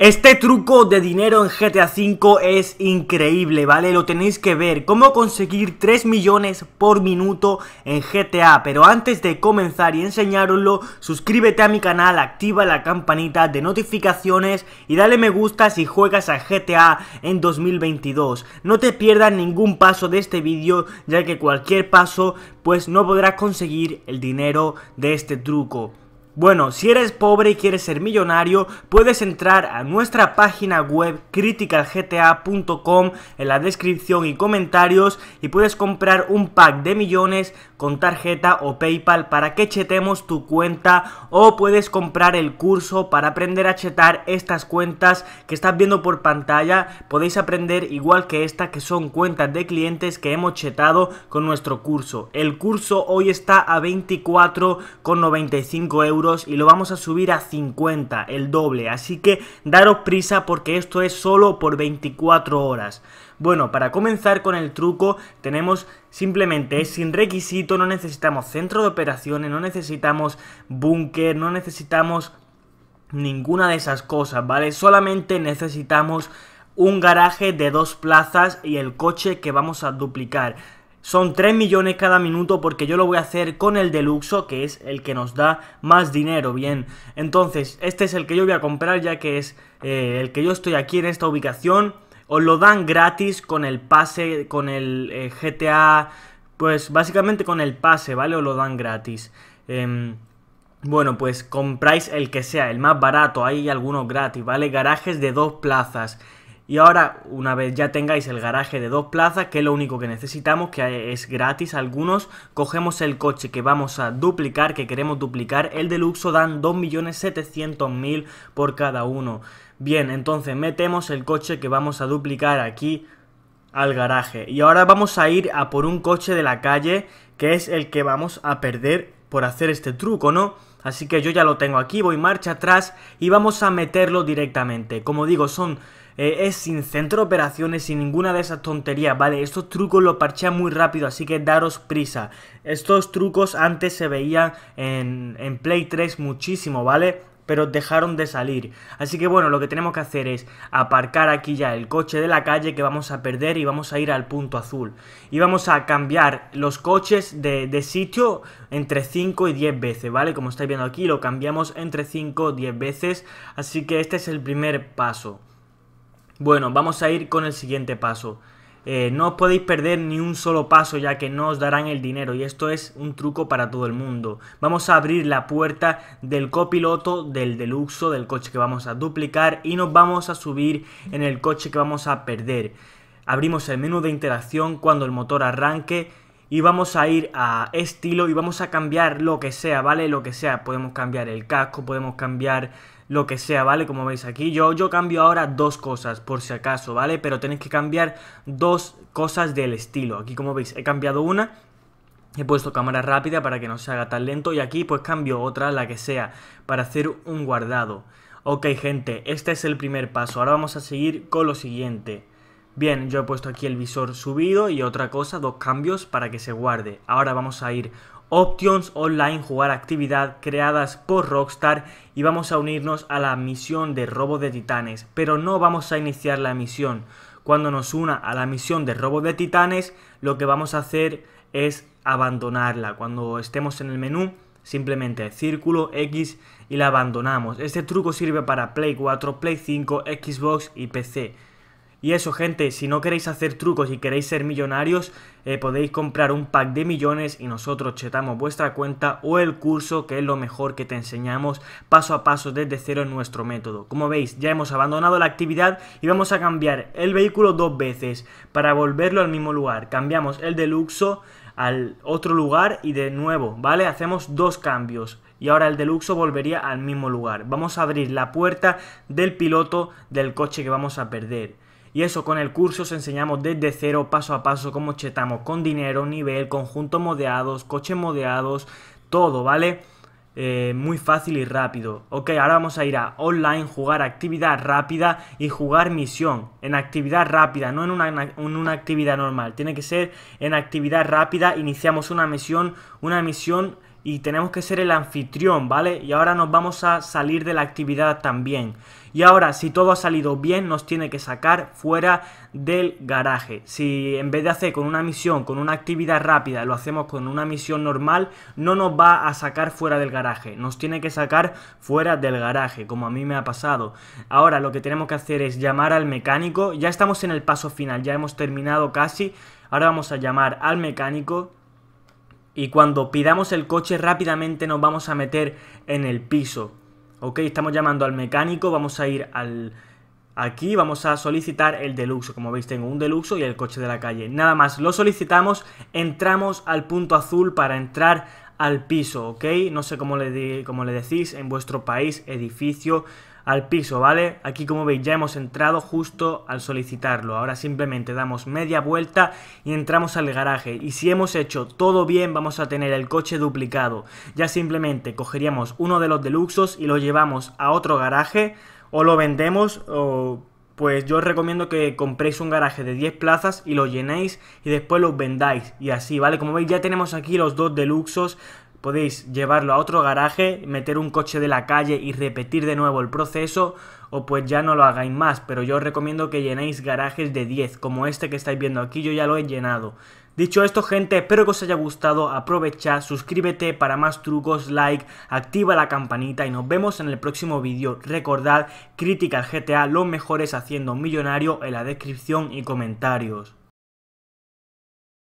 Este truco de dinero en GTA V es increíble, ¿vale? Lo tenéis que ver, cómo conseguir 3 millones por minuto en GTA. Pero antes de comenzar y enseñároslo, suscríbete a mi canal, activa la campanita de notificaciones y dale me gusta si juegas a GTA en 2022. No te pierdas ningún paso de este vídeo, ya que cualquier paso, pues no podrás conseguir el dinero de este truco. Bueno, si eres pobre y quieres ser millonario, puedes entrar a nuestra página web criticalgta.com en la descripción y comentarios y puedes comprar un pack de millones con tarjeta o PayPal para que chetemos tu cuenta o puedes comprar el curso para aprender a chetar estas cuentas que estás viendo por pantalla. Podéis aprender igual que esta que son cuentas de clientes que hemos chetado con nuestro curso. El curso hoy está a 24,95 euros y lo vamos a subir a 50, el doble. Así que daros prisa porque esto es solo por 24 horas. Bueno, para comenzar con el truco tenemos simplemente sin requisito, no necesitamos centro de operaciones, no necesitamos búnker, no necesitamos ninguna de esas cosas, ¿vale? Solamente necesitamos un garaje de dos plazas y el coche que vamos a duplicar. Son 3 millones cada minuto porque yo lo voy a hacer con el Deluxo, que es el que nos da más dinero, bien. Entonces, este es el que yo voy a comprar ya que es eh, el que yo estoy aquí en esta ubicación. Os lo dan gratis con el pase, con el eh, GTA, pues básicamente con el pase, ¿vale? Os lo dan gratis. Em, bueno, pues compráis el que sea, el más barato, hay algunos gratis, ¿vale? Garajes de dos plazas. Y ahora, una vez ya tengáis el garaje de dos plazas, que es lo único que necesitamos, que es gratis algunos, cogemos el coche que vamos a duplicar, que queremos duplicar, el deluxo dan 2.700.000 por cada uno. Bien, entonces metemos el coche que vamos a duplicar aquí al garaje. Y ahora vamos a ir a por un coche de la calle, que es el que vamos a perder por hacer este truco, ¿no? Así que yo ya lo tengo aquí, voy marcha atrás y vamos a meterlo directamente. Como digo, son eh, es sin centro de operaciones, sin ninguna de esas tonterías, ¿vale? Estos trucos los parchean muy rápido, así que daros prisa. Estos trucos antes se veían en, en Play 3 muchísimo, ¿vale? pero dejaron de salir. Así que bueno, lo que tenemos que hacer es aparcar aquí ya el coche de la calle que vamos a perder y vamos a ir al punto azul. Y vamos a cambiar los coches de, de sitio entre 5 y 10 veces, ¿vale? Como estáis viendo aquí, lo cambiamos entre 5 y 10 veces, así que este es el primer paso. Bueno, vamos a ir con el siguiente paso. Eh, no os podéis perder ni un solo paso ya que no os darán el dinero y esto es un truco para todo el mundo. Vamos a abrir la puerta del copiloto del deluxo del coche que vamos a duplicar y nos vamos a subir en el coche que vamos a perder. Abrimos el menú de interacción cuando el motor arranque y vamos a ir a estilo y vamos a cambiar lo que sea, ¿vale? Lo que sea, podemos cambiar el casco, podemos cambiar lo que sea, ¿vale? Como veis aquí, yo, yo cambio ahora dos cosas por si acaso, ¿vale? Pero tenéis que cambiar dos cosas del estilo. Aquí como veis he cambiado una He puesto cámara rápida para que no se haga tan lento y aquí pues cambio otra, la que sea, para hacer un guardado. Ok gente, este es el primer paso, ahora vamos a seguir con lo siguiente. Bien, yo he puesto aquí el visor subido y otra cosa, dos cambios para que se guarde. Ahora vamos a ir Options Online, jugar actividad creadas por Rockstar y vamos a unirnos a la misión de robo de titanes, pero no vamos a iniciar la misión. Cuando nos una a la misión de robo de titanes, lo que vamos a hacer es abandonarla. Cuando estemos en el menú, simplemente círculo X y la abandonamos. Este truco sirve para Play 4, Play 5, Xbox y PC. Y eso, gente, si no queréis hacer trucos y queréis ser millonarios, eh, podéis comprar un pack de millones y nosotros chetamos vuestra cuenta o el curso, que es lo mejor que te enseñamos paso a paso desde cero en nuestro método. Como veis, ya hemos abandonado la actividad y vamos a cambiar el vehículo dos veces para volverlo al mismo lugar. Cambiamos el de al otro lugar y de nuevo, ¿vale? Hacemos dos cambios y ahora el deluxo volvería al mismo lugar. Vamos a abrir la puerta del piloto del coche que vamos a perder. Y eso con el curso os enseñamos desde cero, paso a paso, cómo chetamos con dinero, nivel, conjuntos modeados, coches modeados, todo, ¿vale? Eh, muy fácil y rápido. Ok, ahora vamos a ir a online, jugar actividad rápida y jugar misión. En actividad rápida, no en una, en una actividad normal. Tiene que ser en actividad rápida. Iniciamos una misión, una misión y tenemos que ser el anfitrión, ¿vale? Y ahora nos vamos a salir de la actividad también. Y ahora, si todo ha salido bien, nos tiene que sacar fuera del garaje. Si en vez de hacer con una misión, con una actividad rápida, lo hacemos con una misión normal, no nos va a sacar fuera del garaje. Nos tiene que sacar fuera del garaje, como a mí me ha pasado. Ahora lo que tenemos que hacer es llamar al mecánico. Ya estamos en el paso final, ya hemos terminado casi. Ahora vamos a llamar al mecánico y cuando pidamos el coche rápidamente nos vamos a meter en el piso. Ok, estamos llamando al mecánico, vamos a ir al... Aquí vamos a solicitar el deluxo, como veis tengo un deluxo y el coche de la calle. Nada más, lo solicitamos, entramos al punto azul para entrar al piso, ¿ok? No sé cómo le, cómo le decís en vuestro país, edificio, al piso, ¿vale? Aquí como veis ya hemos entrado justo al solicitarlo. Ahora simplemente damos media vuelta y entramos al garaje. Y si hemos hecho todo bien vamos a tener el coche duplicado. Ya simplemente cogeríamos uno de los deluxos y lo llevamos a otro garaje o lo vendemos o pues yo os recomiendo que compréis un garaje de 10 plazas y lo llenéis y después lo vendáis y así, ¿vale? Como veis ya tenemos aquí los dos deluxos, Podéis llevarlo a otro garaje, meter un coche de la calle y repetir de nuevo el proceso o pues ya no lo hagáis más, pero yo os recomiendo que llenéis garajes de 10 como este que estáis viendo aquí, yo ya lo he llenado. Dicho esto gente, espero que os haya gustado, aprovecha, suscríbete para más trucos, like, activa la campanita y nos vemos en el próximo vídeo. Recordad, crítica al GTA, los mejores haciendo millonario en la descripción y comentarios.